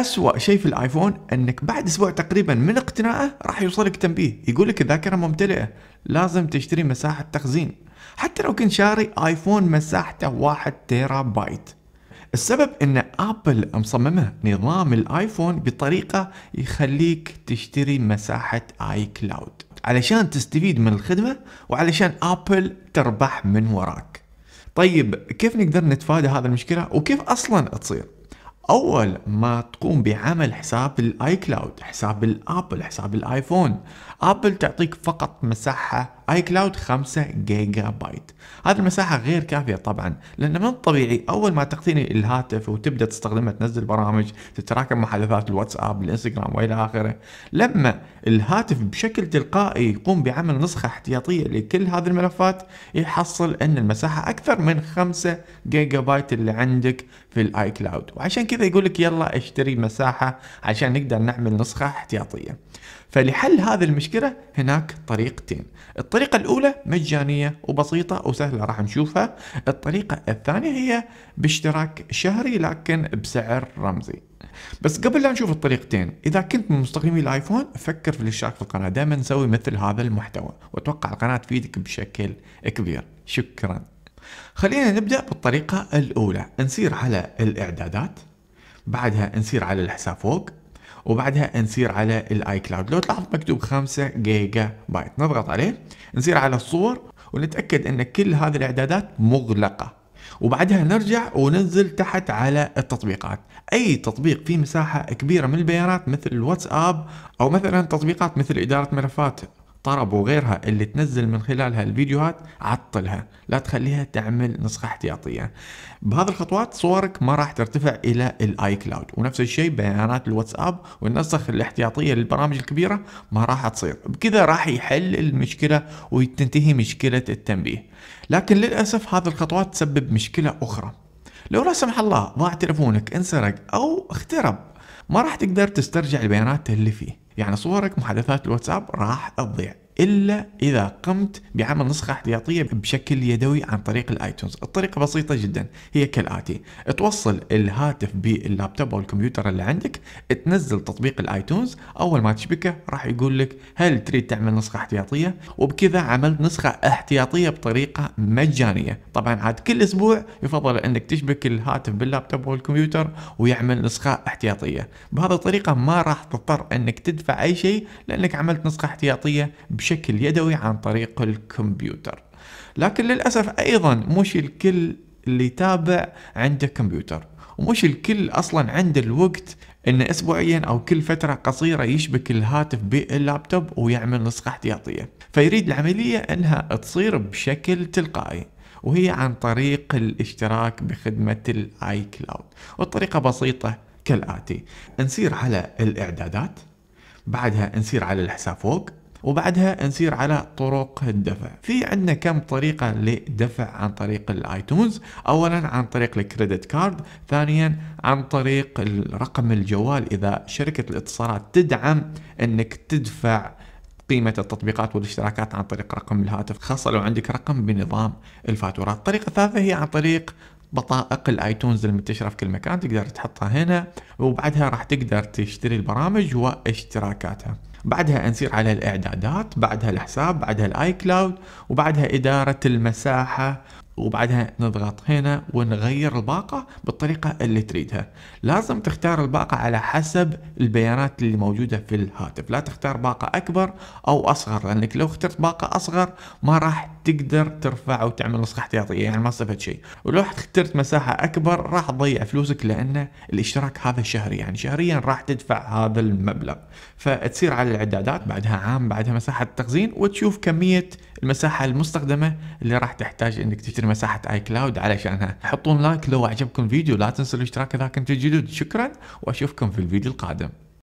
أسوأ شيء في الايفون انك بعد اسبوع تقريبا من اقتنائه راح يوصلك تنبيه يقول لك الذاكره ممتلئه لازم تشتري مساحه تخزين حتى لو كنت شاري ايفون مساحته 1 تيرا بايت السبب ان ابل مصممه نظام الايفون بطريقه يخليك تشتري مساحه اي كلاود علشان تستفيد من الخدمه وعلشان ابل تربح من وراك طيب كيف نقدر نتفادى هذه المشكله وكيف اصلا تصير اول ما تقوم بعمل حساب الاي كلاود حساب الابل حساب الايفون ابل تعطيك فقط مساحه اي كلاود 5 جيجا بايت هذه المساحه غير كافيه طبعا لان من الطبيعي اول ما تقتني الهاتف وتبدا تستخدمه تنزل برامج تتراكم محادثات الواتساب الانستغرام والى اخره لما الهاتف بشكل تلقائي يقوم بعمل نسخه احتياطيه لكل هذه الملفات يحصل ان المساحه اكثر من 5 جيجا بايت اللي عندك في الاي كلاود وعشان كذا كذا يقول لك يلا اشتري مساحه عشان نقدر نعمل نسخه احتياطيه فلحل هذه المشكله هناك طريقتين الطريقه الاولى مجانيه وبسيطه وسهله راح نشوفها الطريقه الثانيه هي باشتراك شهري لكن بسعر رمزي بس قبل لا نشوف الطريقتين اذا كنت من مستخدمي الايفون فكر في الاشتراك في القناه دائما نسوي مثل هذا المحتوى واتوقع القناه تفيدك بشكل كبير شكرا خلينا نبدا بالطريقه الاولى نسير على الاعدادات بعدها نصير على الحساب فوق وبعدها نصير على الاي كلاود لو تلاحظ مكتوب 5 جيجا بايت نضغط عليه نصير على الصور ونتاكد ان كل هذه الاعدادات مغلقه وبعدها نرجع وننزل تحت على التطبيقات اي تطبيق فيه مساحه كبيره من البيانات مثل الواتساب او مثلا تطبيقات مثل اداره ملفات طرب وغيرها اللي تنزل من خلالها الفيديوهات عطلها لا تخليها تعمل نسخة احتياطية بهذه الخطوات صورك ما راح ترتفع إلى الآي كلاود ونفس الشيء بيانات الواتساب والنسخ الاحتياطية للبرامج الكبيرة ما راح تصير بكذا راح يحل المشكلة وتنتهي مشكلة التنبيه لكن للأسف هذه الخطوات تسبب مشكلة أخرى لو لا سمح الله ضاع تلفونك انسرق أو اخترب ما راح تقدر تسترجع البيانات اللي فيه يعني صورك محادثات الواتساب راح تضيع الا اذا قمت بعمل نسخه احتياطيه بشكل يدوي عن طريق الايتونز الطريقه بسيطه جدا هي كالاتي توصل الهاتف باللابتوب او الكمبيوتر اللي عندك تنزل تطبيق الايتونز اول ما تشبكه راح يقول لك هل تريد تعمل نسخه احتياطيه وبكذا عملت نسخه احتياطيه بطريقه مجانيه طبعا عاد كل اسبوع يفضل انك تشبك الهاتف باللابتوب او الكمبيوتر ويعمل نسخه احتياطيه بهذه الطريقه ما راح تضطر انك تدفع اي شيء لانك عملت نسخه احتياطيه بشكل يدوي عن طريق الكمبيوتر لكن للأسف أيضا مش الكل اللي يتابع عنده كمبيوتر ومش الكل أصلا عنده الوقت انه اسبوعيا او كل فتره قصيره يشبك الهاتف باللابتوب ويعمل نسخه احتياطيه فيريد العمليه انها تصير بشكل تلقائي وهي عن طريق الاشتراك بخدمه الاي كلاود والطريقه بسيطه كالاتي نسير على الاعدادات بعدها نسير على الحساب فوق وبعدها نسير على طرق الدفع في عندنا كم طريقة لدفع عن طريق الايتونز اولا عن طريق الكريدت كارد ثانيا عن طريق رقم الجوال اذا شركة الاتصالات تدعم انك تدفع قيمة التطبيقات والاشتراكات عن طريق رقم الهاتف خاصة لو عندك رقم بنظام الفاتورات الطريقة الثالثة هي عن طريق بطائق الايتونز المنتشره في كل مكان تقدر تحطها هنا وبعدها راح تقدر تشتري البرامج واشتراكاتها بعدها نصير على الاعدادات بعدها الحساب بعدها الاي كلاود وبعدها اداره المساحه وبعدها نضغط هنا ونغير الباقة بالطريقة اللي تريدها لازم تختار الباقة على حسب البيانات اللي موجودة في الهاتف لا تختار باقة أكبر أو أصغر لأنك لو اخترت باقة أصغر ما راح تقدر ترفع او تعمل نسخه احتياطيه يعني ما صفت شيء ولو اخترت مساحه اكبر راح تضيع فلوسك لان الاشتراك هذا شهري يعني شهريا راح تدفع هذا المبلغ فتصير على الاعدادات بعدها عام بعدها مساحه التخزين وتشوف كميه المساحه المستخدمه اللي راح تحتاج انك تشتري مساحه اي كلاود علشانها حطون لايك لو عجبكم الفيديو لا تنسوا الاشتراك اذا كنتم جدد شكرا واشوفكم في الفيديو القادم